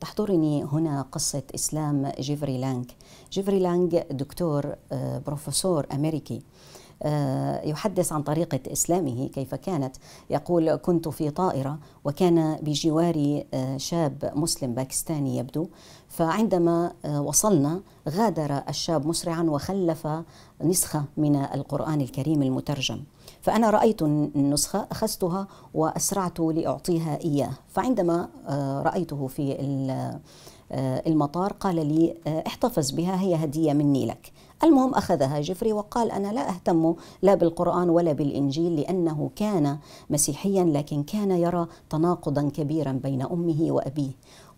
تحضرني هنا قصة إسلام جيفري لانك جيفري لانك دكتور آه، بروفيسور أمريكي آه، يحدث عن طريقة إسلامه كيف كانت يقول كنت في طائرة وكان بجواري آه، شاب مسلم باكستاني يبدو فعندما آه، وصلنا غادر الشاب مسرعا وخلف نسخة من القرآن الكريم المترجم فأنا رأيت النسخة أخذتها وأسرعت لأعطيها إياه فعندما رأيته في آه، المطار قال لي آه، احتفظ بها هي هدية مني لك المهم أخذها جفري وقال أنا لا أهتم لا بالقرآن ولا بالإنجيل لأنه كان مسيحيا لكن كان يرى تناقضا كبيرا بين أمه وأبيه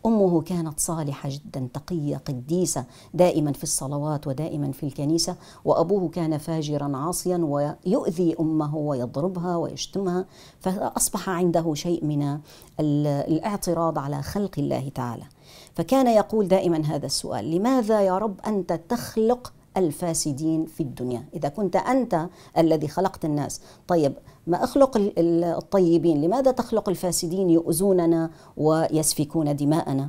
امه كانت صالحه جدا تقيه قديسه دائما في الصلوات ودائما في الكنيسه وابوه كان فاجرا عاصيا ويؤذي امه ويضربها ويشتمها فاصبح عنده شيء من الاعتراض على خلق الله تعالى فكان يقول دائما هذا السؤال لماذا يا رب انت تخلق الفاسدين في الدنيا إذا كنت أنت الذي خلقت الناس طيب ما أخلق الطيبين لماذا تخلق الفاسدين يؤذوننا ويسفكون دماءنا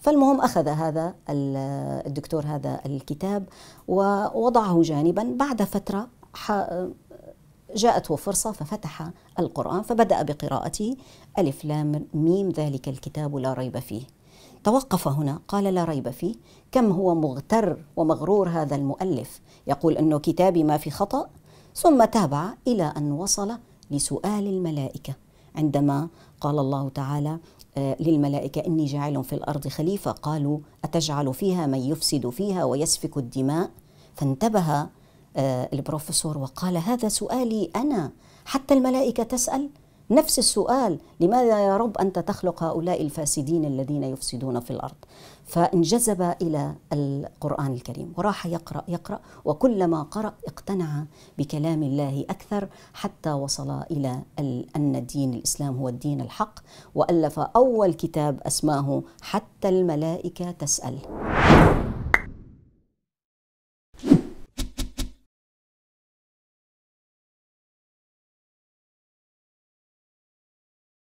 فالمهم أخذ هذا الدكتور هذا الكتاب ووضعه جانبا بعد فترة جاءته فرصة ففتح القرآن فبدأ بقراءته ألف لام ميم ذلك الكتاب لا ريب فيه توقف هنا قال لا ريب فيه كم هو مغتر ومغرور هذا المؤلف يقول أنه كتابي ما في خطأ ثم تابع إلى أن وصل لسؤال الملائكة عندما قال الله تعالى آه، للملائكة إني جاعل في الأرض خليفة قالوا أتجعل فيها من يفسد فيها ويسفك الدماء فانتبه آه، البروفيسور وقال هذا سؤالي أنا حتى الملائكة تسأل نفس السؤال لماذا يا رب أنت تخلق هؤلاء الفاسدين الذين يفسدون في الأرض فانجذب إلى القرآن الكريم وراح يقرأ يقرأ وكلما قرأ اقتنع بكلام الله أكثر حتى وصل إلى أن الدين الإسلام هو الدين الحق وألف أول كتاب أسماه حتى الملائكة تسأل